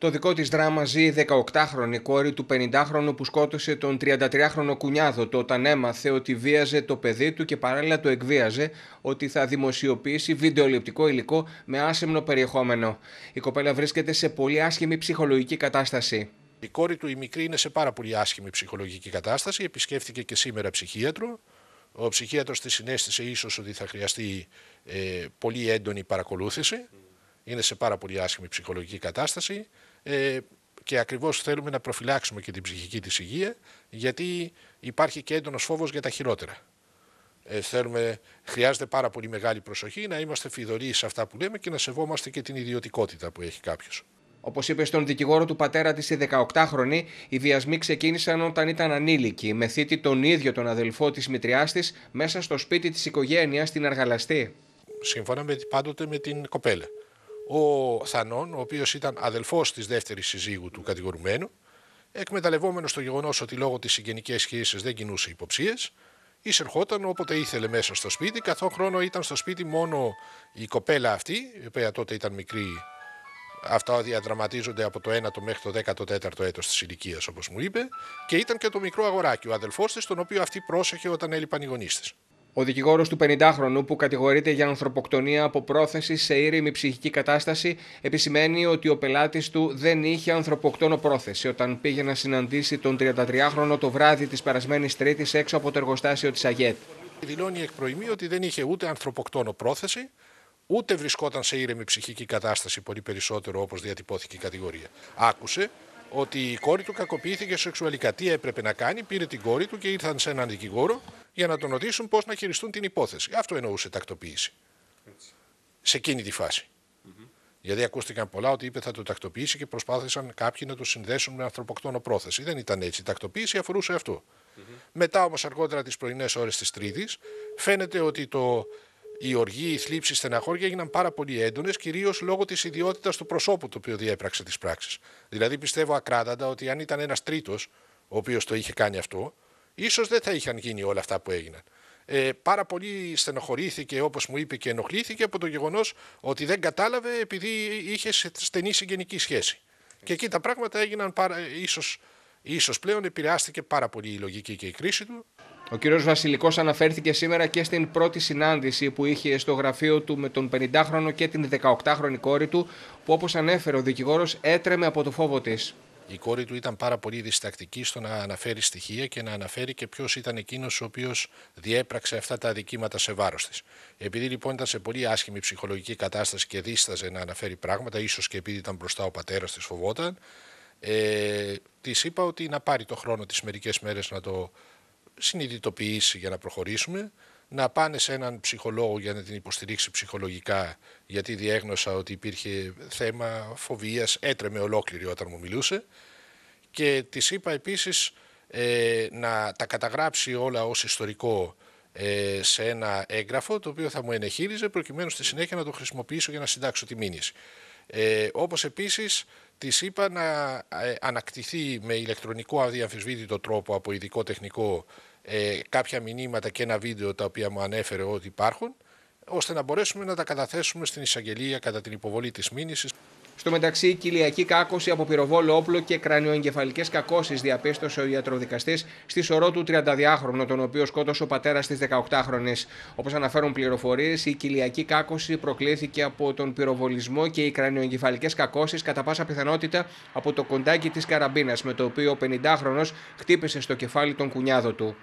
Το δικό της δράμα ζει η 18χρονη κόρη του 50χρονου που σκότωσε τον 33χρονο κουνιάδο του όταν έμαθε ότι βίαζε το παιδί του και παράλληλα το εκβίαζε ότι θα δημοσιοποιήσει βιντεοληπτικό υλικό με άσεμνο περιεχόμενο. Η κοπέλα βρίσκεται σε πολύ άσχημη ψυχολογική κατάσταση. Η κόρη του η μικρή είναι σε πάρα πολύ άσχημη ψυχολογική κατάσταση. Επισκέφθηκε και σήμερα ψυχίατρο. Ο ψυχίατρος της συνέστησε ίσως ότι θα χρειαστεί ε, πολύ έντονη παρακολούθηση. Είναι σε πάρα πολύ άσχημη ψυχολογική κατάσταση ε, και ακριβώς θέλουμε να προφυλάξουμε και την ψυχική της υγεία γιατί υπάρχει και έντονος φόβος για τα χειρότερα. Ε, θέλουμε, χρειάζεται πάρα πολύ μεγάλη προσοχή να είμαστε φιδωροί σε αυτά που λέμε και να σεβόμαστε και την ιδιωτικότητα που έχει κάποιος. Όπως είπε στον δικηγόρο του πατέρα της, η 18χρονη, οι βιασμοί ξεκίνησαν όταν ήταν ανήλικη, με θήτη τον ίδιο τον αδελφό της μητριάς της μέσα στο σπίτι της οικογένειας στην Αργαλαστή. Σύμφωνα με, πάντοτε με την κοπέλα ο Θανόν, ο οποίος ήταν αδελφός της δεύτερης συζύγου του κατηγορουμένου, εκμεταλλευόμενος το γεγονός ότι λόγω της συγγενικής σχέσης δεν κινούσε υποψίες, εισερχόταν όποτε ήθελε μέσα στο σπίτι. Καθόν χρόνο ήταν στο σπίτι μόνο η κοπέλα αυτή, η οποία τότε ήταν μικρή. Αυτά διαδραματίζονται από το 1ο μέχρι το 14ο έτος της ηλικίας, όπως μου είπε. Και ήταν και το μικρό αγοράκι, ο αδελφός της, τον οποίο αυτή πρόσεχε όταν έλειπαν οι γονείς της. Ο δικηγόρος του 50χρονου, που κατηγορείται για ανθρωποκτονία από πρόθεση σε ήρεμη ψυχική κατάσταση, επισημαίνει ότι ο πελάτης του δεν είχε ανθρωποκτόνο πρόθεση όταν πήγε να συναντήσει τον 33χρονο το βράδυ της περασμένης Τρίτης έξω από το εργοστάσιο της ΑΓΕΤ. Δηλώνει εκ ότι δεν είχε ούτε ανθρωποκτόνο πρόθεση, ούτε βρισκόταν σε ήρεμη ψυχική κατάσταση πολύ περισσότερο όπως διατυπώθηκε η κατηγορία. Άκουσε ότι η κόρη του κακοποιήθηκε σεξουαλικά. Τι έπρεπε να κάνει, πήρε την κόρη του και ήρθαν σε έναν δικηγόρο για να τον ρωτήσουν πώς να χειριστούν την υπόθεση. Αυτό εννοούσε τακτοποίηση. Έτσι. Σε εκείνη τη φάση. Mm-hmm. ακούστηκαν πολλά ότι είπε θα το τακτοποιήσει και προσπάθησαν κάποιοι να το συνδέσουν με ανθρωποκτόνο πρόθεση. Δεν ήταν έτσι. Η τακτοποίηση αφορούσε αυτό. Μετά όμως, αργότερα τις πρωινές ώρες της Τρίτης, φαίνεται ότι το, οι οργοί, οι θλίψεις, οι στεναχώρια έγιναν πάρα πολύ έντονες, κυρίως λόγω της ιδιότητας του προσώπου το οποίο διέπραξε τις πράξεις. Δηλαδή, πιστεύω ακράδαντα ότι αν ήταν ένας τρίτος ο οποίος το είχε κάνει αυτό, ίσως δεν θα είχαν γίνει όλα αυτά που έγιναν. Ε, πάρα πολύ στενοχωρήθηκε, όπως μου είπε, και ενοχλήθηκε από το γεγονός ότι δεν κατάλαβε επειδή είχε στενή συγγενική σχέση. Και εκεί τα πράγματα έγιναν πάρα, ίσως, ίσως πλέον επηρεάστηκε πάρα πολύ η λογική και η κρίση του. Ο κ. Βασιλικός αναφέρθηκε σήμερα και στην πρώτη συνάντηση που είχε στο γραφείο του με τον 50χρονο και την 18χρονη κόρη του, που όπως ανέφερε ο δικηγόρος έτρεμε από το φόβο της η κόρη του ήταν πάρα πολύ διστακτική στο να αναφέρει στοιχεία και να αναφέρει και ποιος ήταν εκείνος ο οποίος διέπραξε αυτά τα αδικήματα σε βάρος της. Επειδή λοιπόν ήταν σε πολύ άσχημη ψυχολογική κατάσταση και δίσταζε να αναφέρει πράγματα, ίσως και επειδή ήταν μπροστά ο πατέρας της, φοβόταν, ε, της είπα ότι να πάρει το χρόνο τι μερικές μέρες να το συνειδητοποιήσει για να προχωρήσουμε να πάνε σε έναν ψυχολόγο για να την υποστηρίξει ψυχολογικά, γιατί διέγνωσα ότι υπήρχε θέμα φοβίας, έτρεμε ολόκληρη όταν μου μιλούσε. Και της είπα επίσης ε, να τα καταγράψει όλα ως ιστορικό ε, σε ένα έγγραφο, το οποίο θα μου ενεχείριζε, προκειμένου στη συνέχεια να το χρησιμοποιήσω για να συντάξω τη μήνυση. Ε, όπως επίσης της είπα να ε, ανακτηθεί με ηλεκτρονικό αδιαμφισβήτητο τρόπο από ειδικό τεχνικό ε, κάποια μηνύματα και ένα βίντεο τα οποία μου ανέφερε ότι υπάρχουν, ώστε να μπορέσουμε να τα καταθέσουμε στην εισαγγελία κατά την υποβολή της μήνυσης. Στο μεταξύ, η κοιλιακή κάκωση από πυροβόλο όπλο και κρανιοεγκεφαλικές κακώσεις διαπίστωσε ο ιατροδικαστής στη σωρό του 32χρονο, τον οποίο σκότωσε ο πατέρας της 18χρονη. Όπως αναφέρουν πληροφορίες, η κοιλιακή κάκωση προκλήθηκε από τον πυροβολισμό και οι κρανιοεγκεφαλικές κακώσεις κατά πάσα πιθανότητα από το κοντάκι της καραμπίνας, με το οποίο ο 50χρονο χτύπησε στο κεφάλι τον κουνιάδο του.